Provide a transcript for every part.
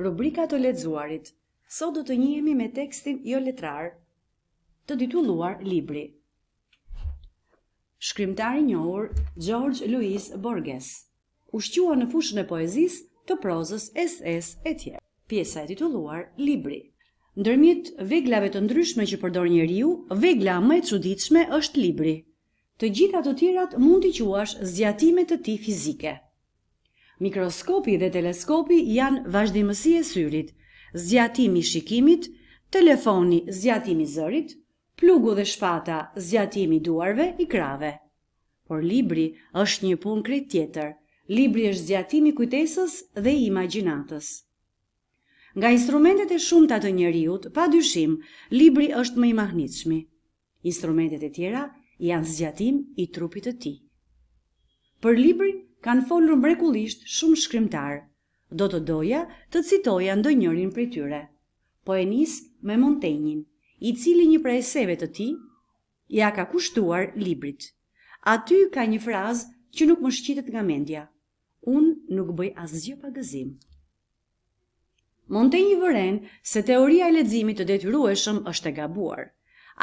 Rubrika të lexuarit. Sot do të njemi me tekstin jo letrar, të titulluar Libri. Shkrimtari i njohur George Luis Borges u shqua në fushën e poezis të prozës SS e tje. Pjesa e titulluar Libri. Ndërmit veglave të ndryshme që përdor njeriu, vegla më e çuditshme është libri. Të gjitha të tjerat mund i quash zgjatime të tij fizike. Mikroskopi dhe teleskopi janë vazhdimësi e syrit, zgjatimi shikimit, telefoni zgjatimi zërit, plugu dhe shpata zgjatimi duarve i krave. Por libri është një pun kretë tjetër, libri është zgjatimi kujtesës dhe imaginatës. Nga instrumentet e shumë të atë njeriut, pa dyshim, libri është më i mahnitshmi. Instrumentet e tjera janë zgjatim i trupit të ti. Për libri, kanë folur mrekullisht shumë shkrimtar. Do të doja të citoja ndonjërin prej tyre. Po e nis me Montaigne, i cili një prej seve të tij ja ka kushtuar librit. Aty ka një frazë që nuk më shqitet nga mendja. Unë nuk bëj asgjë pa gëzim. Montaigne vëren se teoria e leximit të detyrueshëm është e gabuar.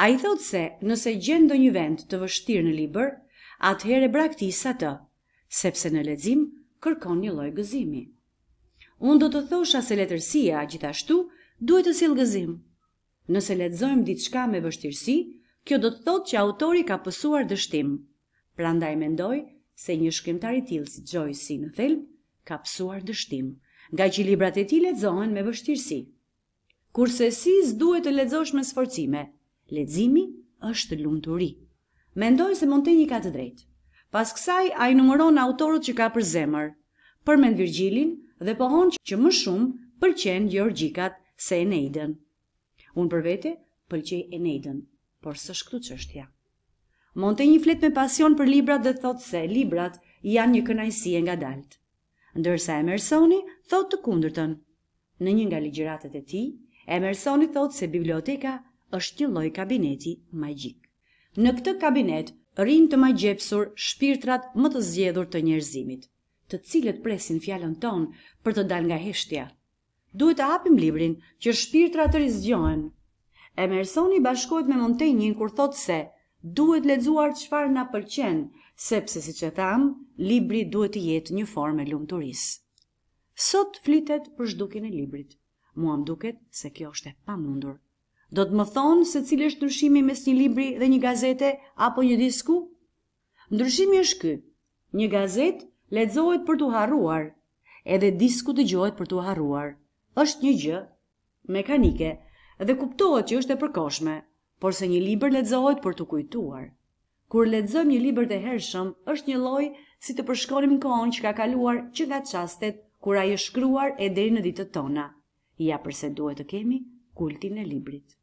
Ai thotë se nëse gjen ndonjë vend të vështirë në libër, atëherë braktis atë sepse në lexim kërkon një lloj gëzimi. Unë do të thosha se letërsia gjithashtu duhet të silë gëzim. Nëse lexojmë diçka me vështirësi, kjo do të thotë që autori ka pësuar dështim. Prandaj mendoj se një shkrimtar i tillë si Joyce si në thelb ka pësuar dështim, nga që librat e tij lexohen me vështirësi. Kurse si s'duhet të lexosh me sforcime, leximi është lumturi. Mendoj se Montaigne ka të drejtë. Pas kësaj, a i numëron autorët që ka për zemër, për mend Virgjilin dhe pohon që më shumë pëlqen Gjorgjikat se e nejden. Unë për vete, pëlqej e nejden, por së shkëtu që është ja. Monte një flet me pasion për librat dhe thot se librat janë një kënajsie nga dalt. Ndërsa Emersoni thot të kundërtën. Në një nga ligjëratet e tij, Emersoni thot se biblioteka është një lloj kabineti magjik. Në këtë kabinet rinë të maj gjepsur shpirtrat më të zjedhur të njerëzimit, të cilët presin fjallën tonë për të dal nga heshtja. Duhet të apim librin që shpirtrat të rizgjohen. Emersoni Mersoni bashkojt me Montenjin kur thot se duhet ledzuar qëfar nga përqen, sepse si që tham, libri duhet të jetë një formë e lumë të Sot flitet për shdukin e librit. Muam duket se kjo është e pa mundur. Do të më thonë se cilë është ndryshimi mes një libri dhe një gazete apo një disku? Ndryshimi është ky. Një gazet lexohet për t'u harruar, edhe disku dëgjohet për t'u harruar. Është një gjë mekanike dhe kuptohet që është e përkohshme, por se një libër lexohet për t'u kujtuar. Kur lexojmë një libër të hershëm, është një lloj si të përshkonim kohën që ka kaluar që nga çastet kur ai është shkruar e deri në ditët tona. Ja përse duhet të kemi kultin e librit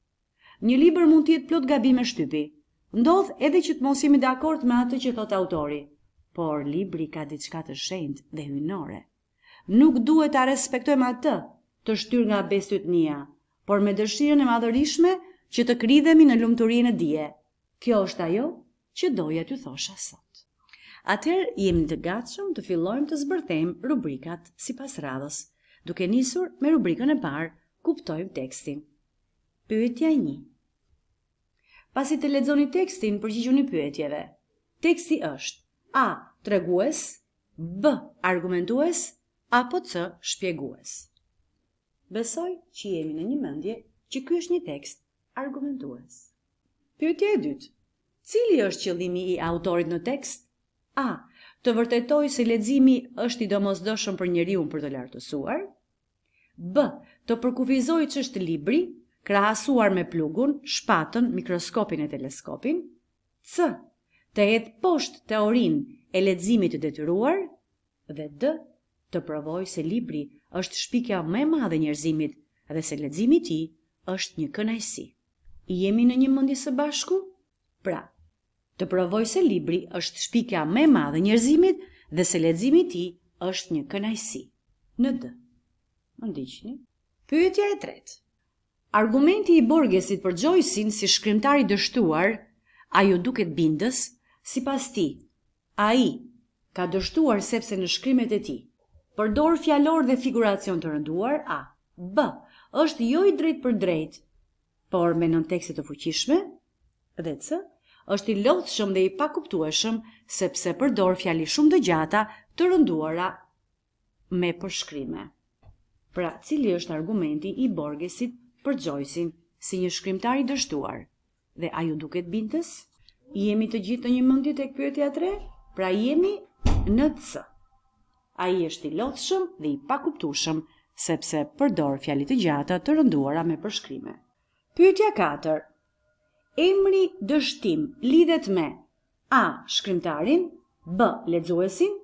një libër mund të jetë plot gabime shtypi. Ndodh edhe që të mos jemi dakord me atë që thot autori, por libri ka diçka të shenjtë dhe hyjnore. Nuk duhet ta respektojmë atë të shtyr nga njëa, por me dëshirën e madhërishme që të krydhemi në lumturinë e dije. Kjo është ajo që doja të thosha sot. Atëherë jemi të gatshëm të fillojmë të zbërthejmë rubrikat sipas radhës, duke nisur me rubrikën e parë, kuptojmë tekstin. Pyetja 1. Pasi të lexoni tekstin, përgjigjuni pyetjeve. Teksti është: A, tregues, B, argumentues, apo C, shpjegues. Besoj që jemi në një mendje që ky është një tekst argumentues. Pyetja e dytë. Cili është qëllimi i autorit në tekst? A. Të vërtetoj se ledzimi është i domosdoshëm për njëri unë për të lartësuar. B. Të përkufizoj që është libri krahasuar me plugun, shpatën, mikroskopin e teleskopin, C. të jetë poshtë teorin e ledzimit të detyruar, dhe D. të provoj se libri është shpikja me madhe njerëzimit dhe se ledzimit ti është një kënajsi. Jemi në një mundi së bashku? Pra, të provoj se libri është shpikja me madhe njerëzimit dhe se ledzimit ti është një kënajsi. Në D. Më ndiqni. Pyetja e tretë. Argumenti i Borgesit për Gjojsin si shkrimtari dështuar, a ju duket bindës, si pas ti, a i ka dështuar sepse në shkrimet e ti. Përdor fjalor dhe figuracion të rënduar, a, b, është jo i drejt për drejt, por me nën tekstet të fuqishme, dhe c, është i lodhshëm dhe i pakuptueshëm sepse përdor fjali shumë të gjata të rënduara me përshkrime. Pra, cili është argumenti i Borgesit për Joyce-in si një shkrimtar i dështuar. Dhe a ju duket bindës? Jemi të gjithë në një mendje tek pyetja 3, pra jemi në C. Ai është i lotëshëm dhe i pakuptueshëm sepse përdor fjalit të gjata të rënduara me përshkrime. Pyetja 4. Emri dështim lidhet me A. shkrimtarin, B. lexuesin,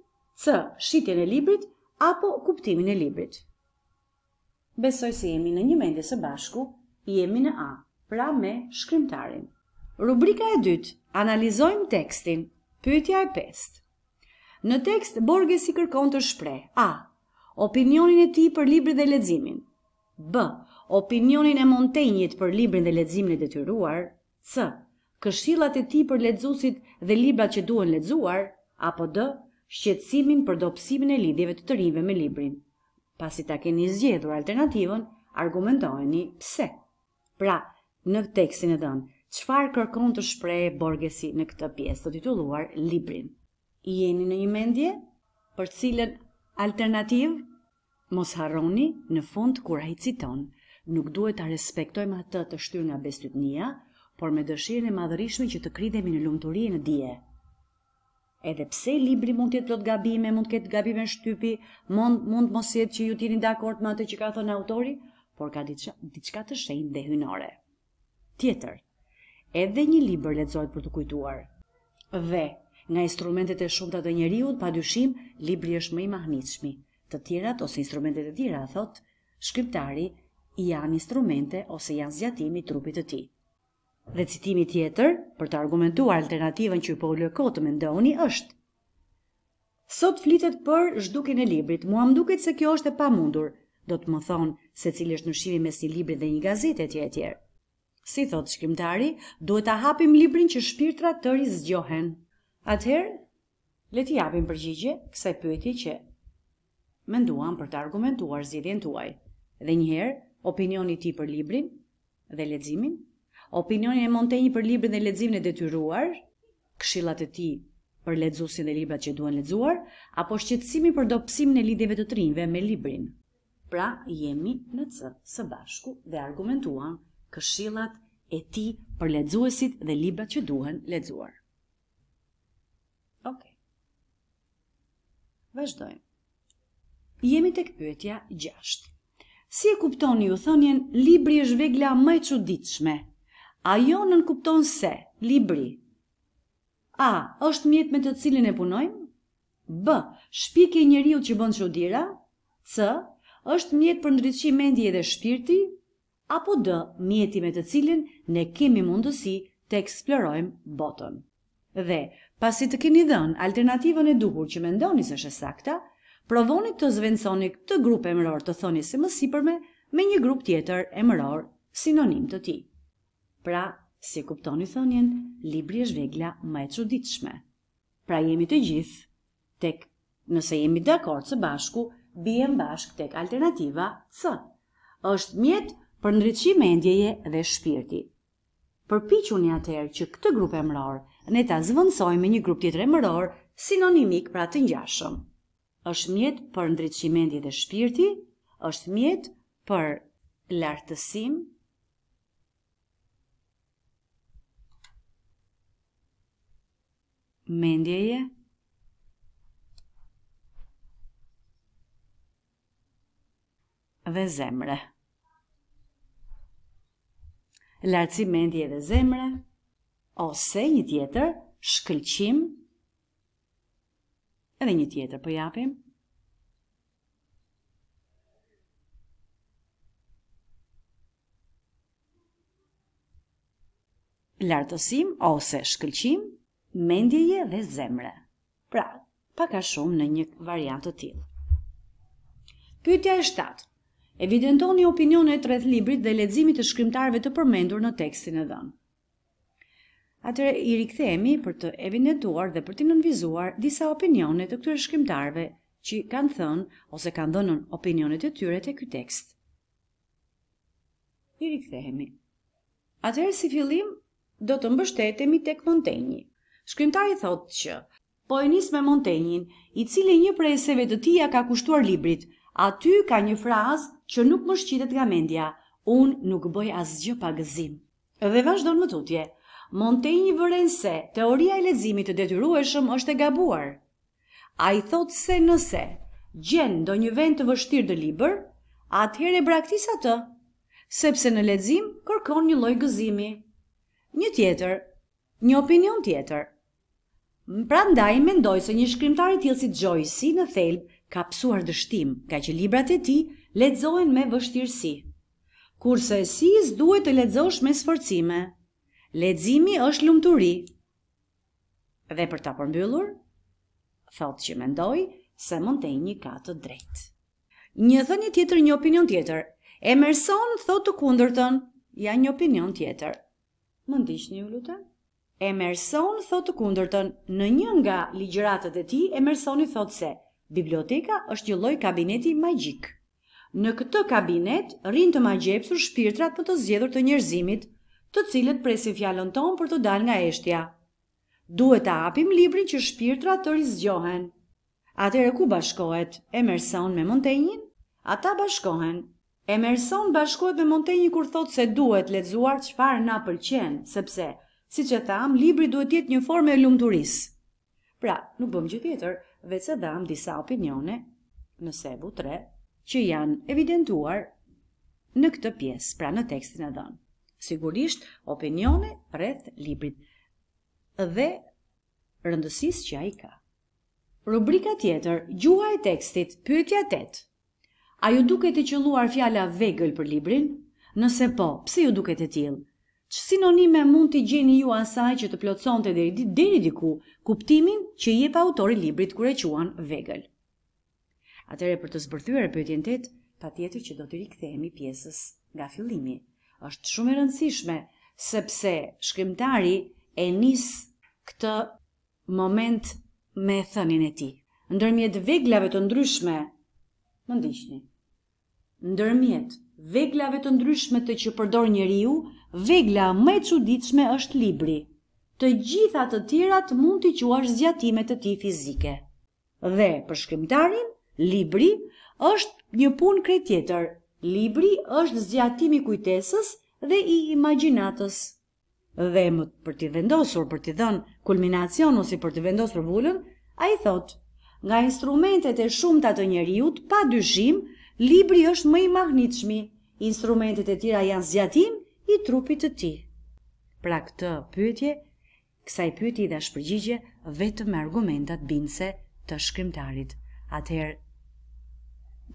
C. shitjen e librit apo kuptimin e librit? besoj se jemi në një mendje së bashku, jemi në A, pra me shkrimtarin. Rubrika e dytë, analizojmë tekstin, pyetja e pestë. Në tekst, Borges i kërkon të shpre, A, opinionin e ti për libri dhe ledzimin, B, opinionin e montenjit për librin dhe ledzimin e detyruar, C, këshillat e ti për ledzusit dhe libra që duen ledzuar, apo D, shqetsimin për dopsimin e lidhjeve të të rive me librin pasi ta keni zgjedhur alternativën, argumentojeni pse. Pra, në tekstin e dhënë, çfarë kërkon të shprehë Borgesi në këtë pjesë të titulluar Librin? I jeni në një mendje për cilën alternativë mos harroni në fund kur ai citon. Nuk duhet ta respektojmë atë të shtyr nga bestytnia, por me dëshirën e madhërisme që të kridhemi në lumturi e dije edhe pse libri mund të jetë plot gabime, mund të ketë gabime shtypi, mund mund mos jetë që ju tini dakord me atë që ka thënë autori, por ka diçka të shenjë dhe hynore. Tjetër, edhe një libër lexohet për të kujtuar. Dhe nga instrumentet e shumta të pa padyshim libri është më i mahnitshmi. Të tjerat ose instrumentet e tjera, thot shkrimtari, janë instrumente ose janë zgjatimi i trupit të tij. Dhe citimi tjetër për të argumentuar alternativën që po lëko të mendoni është Sot flitet për zhdukin e librit, mua mduket se kjo është e pa mundur, do të më thonë se cilë është në shqimi mes një librit dhe një gazit e tje tjerë. Si thotë shkrimtari, duhet të hapim librin që shpirtra të rizgjohen. Atëherë, leti hapim përgjigje kësaj e që menduam për të argumentuar zidhjen tuaj. Dhe njëherë, opinioni ti për librin dhe leximin Opinionin e Montaigne për librin dhe leximin e detyruar, këshillat e tij për lexuesin dhe librat që duhen lexuar, apo shqetësimi për dobësimin e lidhjeve të trinjve me librin. Pra, jemi në C së bashku dhe argumentuan këshillat e ti për ledzuesit dhe libra që duhen ledzuar. Ok. Vazhdojmë. Jemi tek pyetja 6. Si e kuptoni ju thënien libri është vegla më e çuditshme A jo nënkupton se libri A. është mjet me të cilin e punojmë? B. Shpike i njeriu që bën çuditëra? C. është mjet për ndriçim mendje dhe shpirti? Apo D. mjeti me të cilin ne kemi mundësi të eksplorojmë botën? Dhe pasi të keni dhënë alternativën e duhur që mendoni se është e sakta, provoni të zvenconi këtë grup emëror të thoni se mësipërme me një grup tjetër emëror sinonim të tij. Pra, si kuptoni thonjen, libri është vegla më e çuditshme. Pra jemi të gjithë tek nëse jemi dakord së bashku, bijem bashk tek alternativa C. Është mjet për ndriçim mendjeje dhe shpirti. Përpiquni atëherë që këtë grup mëror, ne ta zvendësojmë me një grup tjetër mëror, sinonimik pra të ngjashëm. Është mjet për e mendjeje dhe shpirti, është mjet për lartësim, mendjeje dhe zemre Lartësim mendje dhe zemre ose një tjetër shkëlqim edhe një tjetër përjapim. Po japim lartësim ose shkëlqim mendjeje dhe zemre. Pra, paka shumë në një variant të tjilë. Pyetja e 7. Evidentoni opinionet rreth librit dhe leximit të shkrimtarëve të përmendur në tekstin e dhënë. Atëre i rikthehemi për të evidentuar dhe për të nënvizuar disa opinionet të këtyre shkrimtarëve që kanë thënë ose kanë dhënë opinionet e tyre të ky tekst. I rikthehemi. Atëherë si fillim do të mbështetemi tek Montaigne. Shkrymtari thotë që, po e nisë me Montenjin, i cili një prej seve të tia ka kushtuar librit, aty ka një frazë që nuk më shqitet nga mendja, unë nuk bëj asgjë pa gëzim. Dhe vazhdo në më tutje, Montenji vëren se teoria e lezimit të detyrueshëm është e gabuar. A i thotë se nëse, gjenë do një vend të vështirë dhe liber, atëherë e braktisa të, sepse në lezim kërkon një loj gëzimi. Një tjetër, një opinion tjetër. Pra ndaj mendoj se një shkrimtar i tillë si Joyce në thelb ka psuar dështim, ka që librat e tij lexohen me vështirësi. Kurse si duhet të lexosh me sforcime. Leximi është lumturi. Dhe për ta përmbyllur, thot që mendoj se mund të një ka të drejtë. Një thënjë tjetër, një opinion tjetër. Emerson thot të kundërtën, ja një opinion tjetër. Më një ju lutem? Emerson thot të kundërtën, në një nga ligjëratët e ti, Emerson i thot se, biblioteka është një loj kabineti magjik. Në këtë kabinet, rinë të magjepsur shpirtrat për të zjedhur të njerëzimit, të cilët presin fjallon tonë për të dalë nga eshtja. Duhet të apim librin që shpirtrat të rizgjohen. Atere ku bashkohet, Emerson me Montaigne? Ata bashkohen. Emerson bashkohet me Montaigne kur thot se duhet letzuar që farë na pëlqen, sepse, Si që thamë, libri duhet jetë një forme e lumëturis. Pra, nuk bëm gjë tjetër, vetë se dhamë disa opinione në sebu 3, që janë evidentuar në këtë pjesë, pra në tekstin e dhamë. Sigurisht, opinione rreth librit dhe rëndësis që a i ka. Rubrika tjetër, gjuha e tekstit, pyetja 8. A ju duket e qëlluar fjala vegël për librin? Nëse po, pse ju duket e tjilë? që sinonime mund t'i gjeni ju asaj që të plotëson të deri ditë deri diku kuptimin që jep autori librit kur e quan Vegël. Atëherë për të zbërthyer pyetjen 8, patjetër që do të rikthehemi pjesës nga fillimi. Është shumë e rëndësishme sepse shkrimtari e nis këtë moment me thënien e tij. Ndërmjet veglave të ndryshme, më ndiqni. Ndërmjet veglave të ndryshme të që përdor njeriu, vegla më e çuditshme është libri. Të gjitha të tjerat mund t'i quash zgjatime të ti fizike. Dhe për shkrimtarin, libri është një punë krejt tjetër. Libri është zgjatimi kujtesës dhe i imagjinatës. Dhe më për t'i vendosur, për t'i dhënë kulminacion ose për t'i vendosur vullën, a i thot nga instrumentet e shumë të njerëzit, njeriut, pa dyshim, libri është më i magnitshmi. Instrumentet e tjera janë zgjatim i trupit të ti. Pra këtë pytje, kësa i pyti dhe shpërgjigje vetë me argumentat binse të shkrimtarit. Atëherë,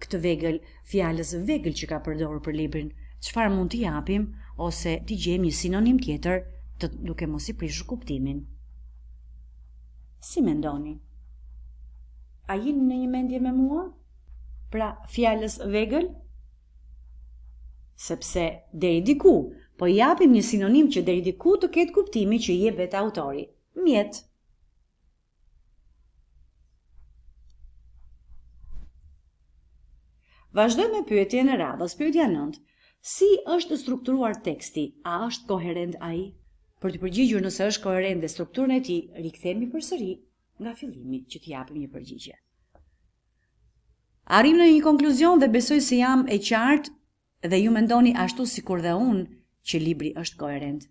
këtë vegël, fjales vegël që ka përdorë për librin, qëfar mund të japim, ose të gjemi një sinonim tjetër të duke mos i prishë kuptimin. Si me ndoni? A jini në një mendje me mua? Pra, fjales vegël? Sepse, dhe i diku, po japim një sinonim që deri diku të ketë kuptimi që je bet autori. Mjet. Vazhdoj me pyetje në radhës, pyetja nëndë. Si është strukturuar teksti? A është koherent a i? Për të përgjigjur nëse është koherent dhe strukturën e ti, rikëthemi për sëri nga fillimit që t'japim një përgjigje. Arim në një konkluzion dhe besoj si jam e qartë dhe ju mendoni ashtu si kur dhe unë, që libri është koherent.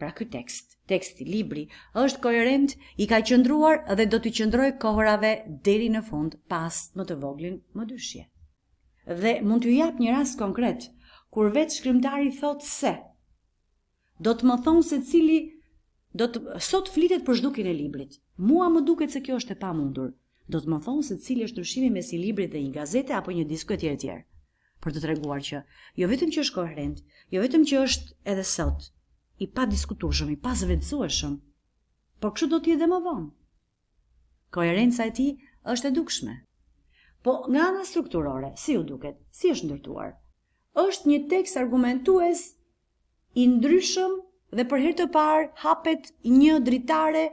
Pra ky tekst, teksti libri është koherent, i ka qëndruar dhe do të qëndroj kohërave deri në fund pas më të voglin më dyshje. Dhe mund t'ju jap një rast konkret kur vetë shkrimtari thot se do të më thonë se cili do të sot flitet për zhdukin e librit. Mua më duket se kjo është e pamundur. Do të më thonë se cili është ndryshimi mes i librit dhe një gazete apo një disk etj etj për të treguar që jo vetëm që është koherent, jo vetëm që është edhe sot i pa diskutueshëm, i pa zëvendësueshëm, por kështu do të jetë më vonë. Koherenca e tij është e dukshme. Po nga ana strukturore, si u duket? Si është ndërtuar? Është një tekst argumentues i ndryshëm dhe për herë të parë hapet një dritare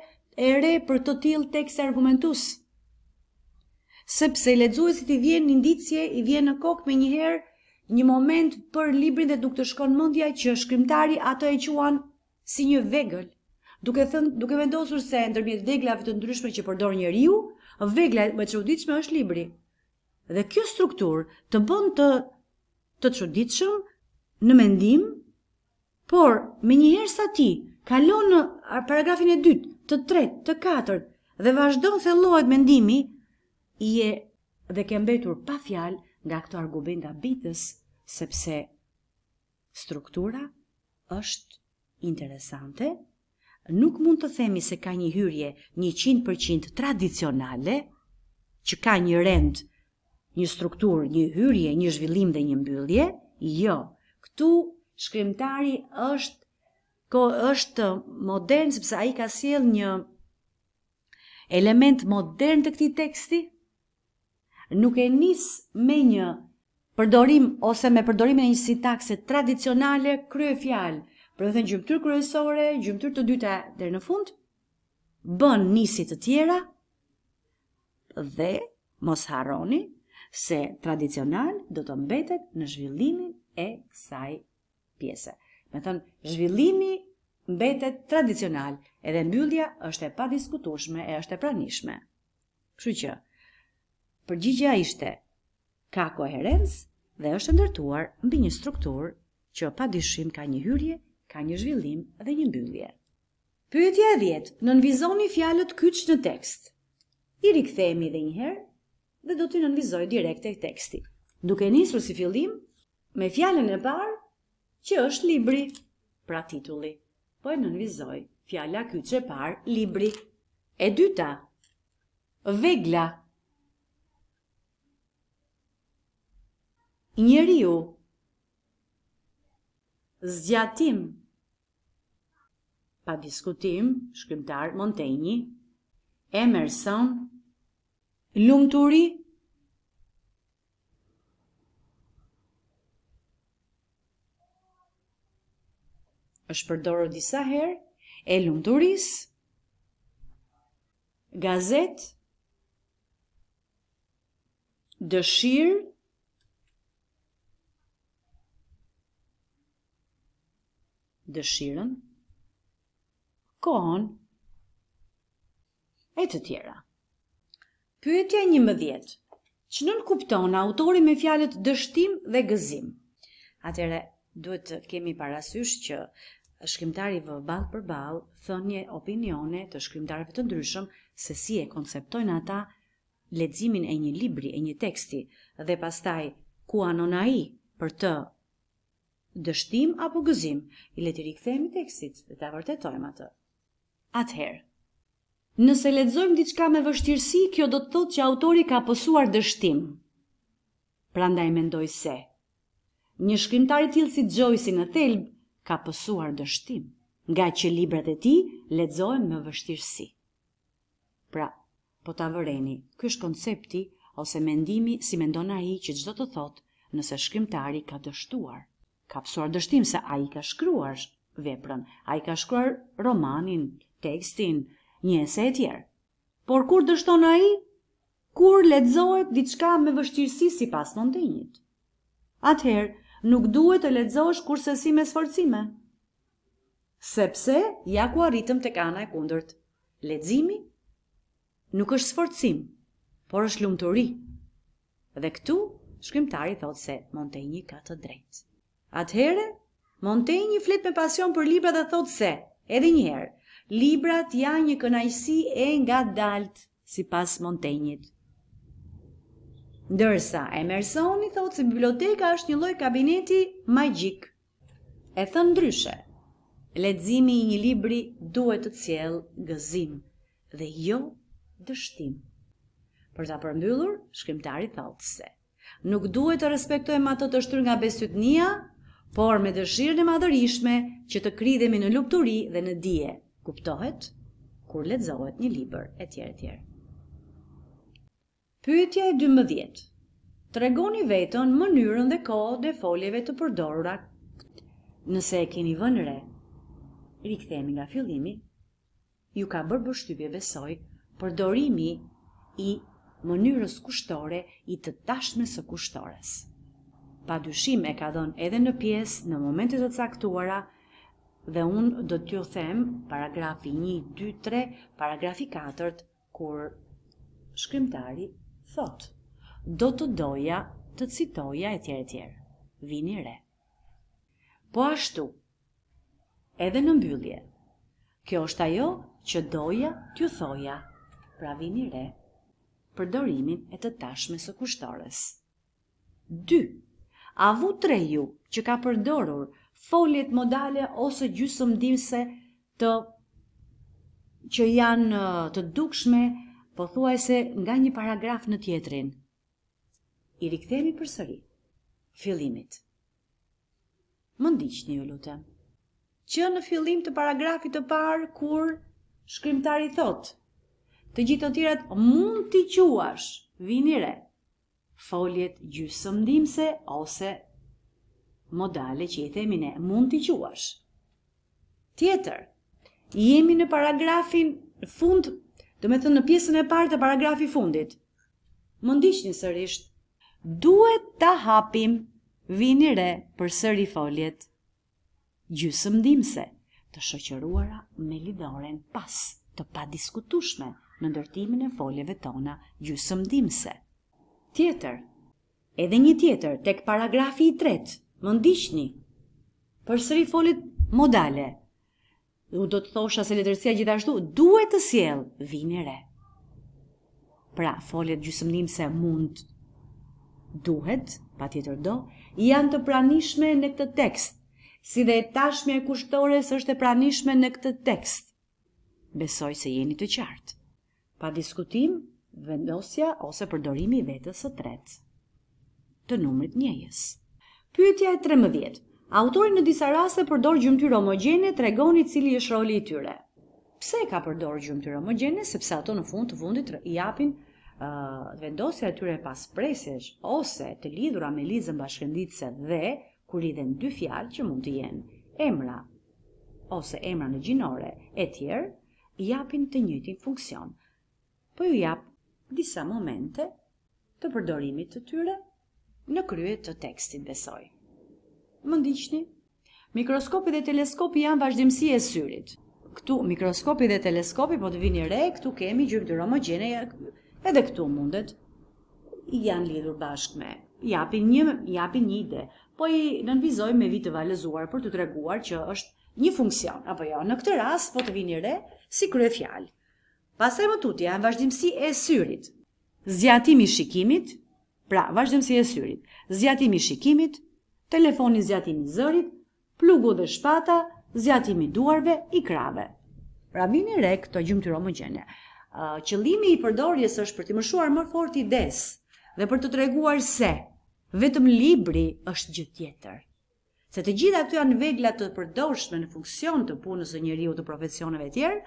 e re për të tillë tekst argumentues sepse lexuesit i vjen indicie, i vjen në kokë me njëherë një moment për librin dhe duke të shkon mendja që shkrimtari ato e quan si një vegël, duke thënë, duke vendosur se ndërmjet veglave të ndryshme që përdor njeriu, vegla më e çuditshme është libri. Dhe kjo struktur të bën të të çuditshëm në mendim, por me njëherë sa ti kalon në paragrafin e dytë, të tretë, të katërt dhe vazhdon thellohet mendimi, i e dhe ke mbetur pa fjalë nga këto argumenta bitës, sepse struktura është interesante, nuk mund të themi se ka një hyrje 100% tradicionale, që ka një rend, një struktur, një hyrje, një zhvillim dhe një mbyllje, jo, këtu shkrimtari është, ko është modern, sepse a i ka siel një element modern të këti teksti, nuk e nis me një përdorim ose me përdorimin e një sintakse tradicionale kryefjal, për të thënë gjymtyr kryesore, gjymtyr të dyta deri në fund, bën nisi të tjera dhe mos harroni se tradicional do të mbetet në zhvillimin e kësaj pjese. Me thënë, zhvillimi mbetet tradicional, edhe mbyllja është e pa diskutushme, e është e pranishme. Kështu që, përgjigja ishte ka koherens dhe është ndërtuar mbi një struktur që pa dyshim ka një hyrje, ka një zhvillim dhe një mbyllje. Pyetja e djetë nënvizoni fjalët kyç në tekst. I rikthejemi dhe një herë dhe do të nënvizoj direkt e teksti. Duke njësru si fillim me fjalën e parë që është libri, pra titulli, Po e nënvizoj fjala kyç e parë, libri. E dyta, vegla. Vegla. njeriu zgjatim pa diskutim shkrimtar montenyi emerson lumturi është përdorur disa herë e lumturis gazet dëshirë Dëshirën, kohën e të tjera. Pyetja një më djetë, që nën kuptonë autori me fjalët dështim dhe gëzim? Atere, duhet të kemi parasysh që shkrimtari vë balë për balë thënje opinione të shkrimtarëve të ndryshëm se si e konceptojnë ata ledzimin e një libri, e një teksti dhe pastaj ku anonai për të dështim apo gëzim, i le të rikthehemi tekstit dhe ta vërtetojmë atë. Atëherë, nëse lexojmë diçka me vështirësi, kjo do të thotë që autori ka pësuar dështim. Prandaj mendoj se një shkrimtar i tillë si Joyce në thelbë, ka pësuar dështim, nga që librat e tij lexohen me vështirësi. Pra, po ta vëreni, ky është koncepti ose mendimi si mendon ai që çdo të thotë nëse shkrimtari ka dështuar ka pësuar dështim se a i ka shkruar veprën, a i ka shkruar romanin, tekstin, një ese e tjerë. Por kur dështon a i, kur ledzohet diçka me vështirësi si pas në të njit. Atëherë, nuk duhet të ledzosh kurse si me sforcime. Sepse, ja ku arritëm të kana e kundërt. Ledzimi nuk është sforcim, por është lumë të ri. Dhe këtu, shkrimtari thot se Montaigne ka të drejtë. Atëhere, Montaigne flet me pasion për libra dhe thot se, edhe njëherë, librat janë një kënajësi e nga daltë si pas Montaigne-t. Ndërsa, Emersoni thot se biblioteka është një loj kabineti magjik. E thënë ndryshe, ledzimi i një libri duhet të cjell gëzim dhe jo dështim. Për ta përmbyllur, shkrimtari thot se, nuk duhet të respektojmë ato të shtur nga besytnia, por me dëshirën e madhërishme që të kridhemi në lupturi dhe në dije, kuptohet kur lexohet një libër etj etj. Pyetja e 12. Tregoni vetën mënyrën dhe kohën e foljeve të përdorura. Nëse e keni vënë re, rikthehemi nga fillimi. Ju ka bërë përshtypje besoj përdorimi i mënyrës kushtore i të tashmes së kushtores pa dyshim e ka dhënë edhe në pjesë në momentet të caktuara dhe unë do t'ju them paragrafi 1, 2, 3, paragrafi 4, kur shkrimtari thotë do të doja të citoja e etj vini re. Po ashtu, edhe në mbyllje, kjo është ajo që doja t'ju thoja, pra vini re, përdorimin e të tashme së kushtores. 2. A vu tre ju që ka përdorur foljet modale ose gjysëm dimse të që janë të dukshme, po thuaj se nga një paragraf në tjetrin. I rikëtemi për sëri, fillimit. Më ndishtë një lutëm që në fillim të paragrafit të parë, kur shkrymtari thotë, të gjithë të tjerat mund t'i quash, vini re, foljet gjysëmdimse ose modale që i themi ne mund t'i quash. Tjetër, jemi në paragrafin fund, të me thënë në pjesën e partë të paragrafi fundit. Më ndisht një duhet ta hapim vini re për sëri foljet gjysëm dimse të shoqëruara me lidoren pas të diskutushme në ndërtimin e foljeve tona gjysëm dimse tjetër. Edhe një tjetër, tek paragrafi i tretë, më ndiqni. Përsëri folit modale. U do të thosha se letërsia gjithashtu duhet të sjell vini re. Pra, folit gjysëmnim se mund duhet, patjetër do, janë të pranishme në këtë tekst, si dhe tashmja e kushtores është e pranishme në këtë tekst. Besoj se jeni të qartë. Pa diskutim, vendosja ose përdorimi i vetës së tretë të numrit njëjës. Pyetja e 13. Autori në disa raste përdor gjymtyrë homogjene tregoni cili është roli i tyre. Pse ka përdor gjymtyrë homogjene sepse ato në fund të fundit i japin Uh, vendosja e tyre pas presesh ose të lidhura me lizën bashkënditse dhe kur lidhen dy fjalë që mund të jenë emra ose emra në gjinore e tjerë, japin të njëti funksion. Po ju japë disa momente të përdorimit të tyre në krye të tekstit besoj. Më ndiqni, mikroskopi dhe teleskopi janë vazhdimësi e syrit. Këtu mikroskopi dhe teleskopi po të vini re, këtu kemi gjymë të romogjene, edhe këtu mundet janë lidhur bashkë me, japin një, japi një ide, po i nënvizoj me vitë valëzuar për të treguar që është një funksion, apo jo, në këtë rast po të vini re si krye fjalë. Pasaj më tutje, janë vazhdimësi e syrit. Zjatimi shikimit, pra vazhdimësi e syrit. Zjatimi shikimit, telefoni zjatimi zërit, plugu dhe shpata, zjatimi duarve i krave. Pra vini re këto gjumë të romogjene. qëllimi i përdorjes është për të mëshuar më fort i des dhe për të treguar se vetëm libri është gjithjetër. tjetër. Se të gjitha këtu janë vegla të përdorshme në funksion të punës e njëriu të profesioneve tjerë,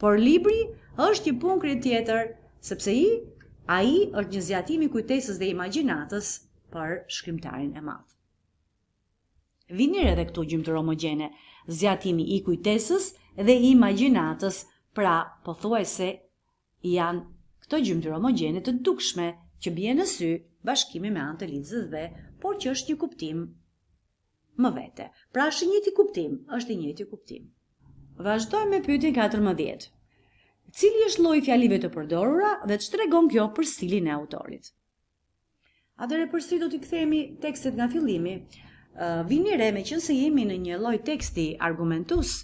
Por libri është një punë tjetër, sepse i ai është një zjatimi i kujtesës dhe imagjinatës për shkrimtarin e madh. Vini edhe këtu të homogjene, zjatimi i kujtesës dhe i imagjinatës, pra pothuajse janë këto të homogjene të dukshme që bje në sy bashkimi me anë dhe, por që është një kuptim më vete. Pra është i kuptim, është i njëjti kuptim. Vazhdoj me pytje 14. Cili është loj fjalive të përdorura dhe të shtregon kjo për stilin e autorit? A dhe repërsi do t'i këthemi tekstet nga fillimi, vini re me që nëse jemi në një loj teksti argumentus,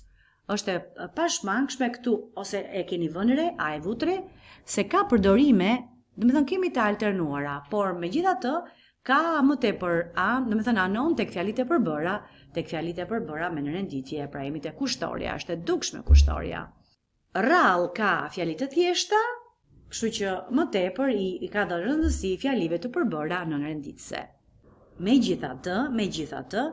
është pashmangshme këtu ose e keni vënëre, a e vutre, se ka përdorime, dhe më thënë kemi të alternuara, por me gjitha të, ka më tepër a, do të thënë anon tek fjalitë e përbëra, tek fjalitë e përbëra me në renditje, pra jemi te kushtoria, është e dukshme kushtoria. Ral ka fjalitë të thjeshta, kështu që më tepër i, i ka dhe rëndësi fjalive të përbëra në renditse. Me gjitha të, me gjitha të,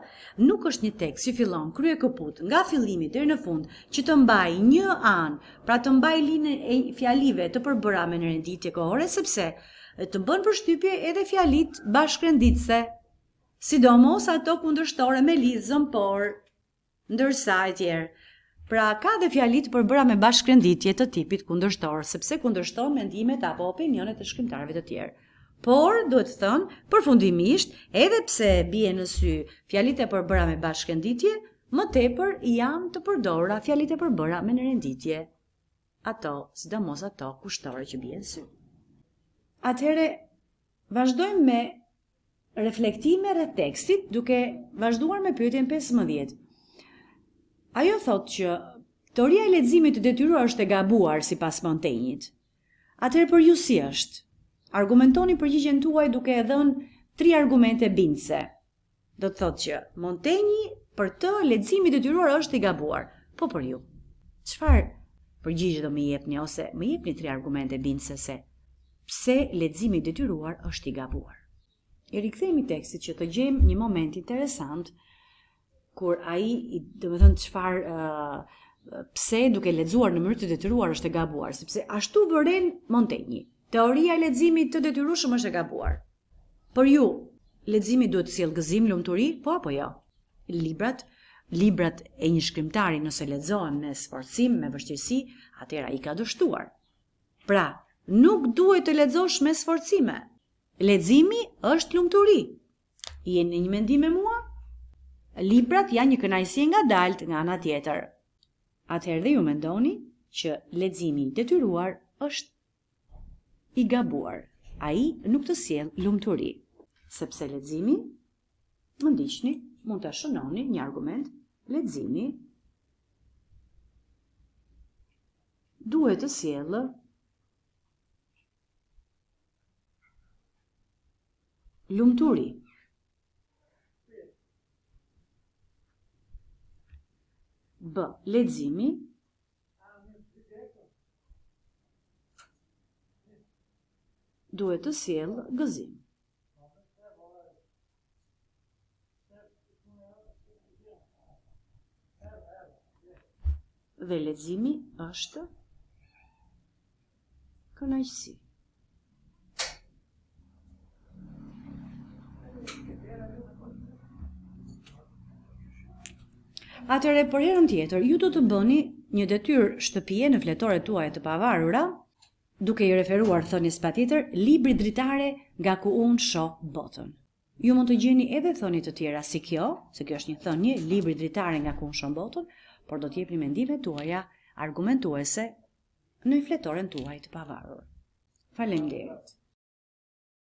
nuk është një tekst që fillon krye këput nga fillimit dhe në fund që të mbaj një anë, pra të mbaj linë e fjalive të përbëra me në renditje kohore, sepse të bën për shtypje edhe fjalit bashkrenditse, sidomos ato kundërshtore me lizëm por, ndërsa e tjerë. Pra, ka dhe fjalit përbëra me bashkrenditje të tipit kundërshtore, sepse kundërshtore me ndimet apo opinionet të shkrimtarve të tjerë. Por, duhet të thënë, përfundimisht, edhe pse bje në sy fjalit e përbëra me bashkrenditje, më tepër jam të përdora fjalit e përbëra me nërenditje. Ato, si da mos ato, kushtore që bje në Atëhere, vazhdojmë me reflektime rreth tekstit duke vazhduar me pyetjen 15. Ajo thotë që teoria e leximit të detyruar është e gabuar sipas Montaigne-it. Atëherë për ju si është? Argumentoni përgjigjen tuaj duke e dhënë tri argumente bindëse. Do të thotë që Montaigne për të leximi i detyruar është i gabuar. Po për ju. Çfarë përgjigje do më jepni ose më jepni tri argumente bindëse se pse leximi i detyruar është i gabuar. E rikthehemi tekstit që të gjejmë një moment interesant kur ai, domethënë çfarë ë pse duke lexuar në mënyrë të detyruar është e gabuar, sepse ashtu vëren montenji. Teoria e leximit të shumë është e gabuar. Për ju, leximi duhet të lëmë gëzim, lumturi, po apo jo? Librat, librat e një shkrimtari nëse lexohen me sforcim, me vështirësi, atëra i ka dështuar. Pra, nuk duhet të lexosh me sforcime. Leximi është lumturi. Jeni në një mendim me mua? Librat janë një nga dalt nga ana tjetër. Atëherë dhe ju mendoni që leximi i detyruar është i gabuar. Ai nuk të sjell lumturi, sepse leximi më ndiqni, mund ta shënoni një argument, leximi duhet të sjellë Lumturi B. Ledzimi Duhet të siel gëzim Dhe ledzimi është Kënajqësi Atëre për herën tjetër, ju do të bëni një detyrë shtëpie në fletoret tuaja të pavarura, duke i referuar thënies patjetër libri dritare nga ku un shoh botën. Ju mund të gjeni edhe thënie të tjera si kjo, se kjo është një thënie libri dritare nga ku un shoh botën, por do të jepni mendimet tuaja argumentuese në fletoren tuaj të pavarur. Faleminderit.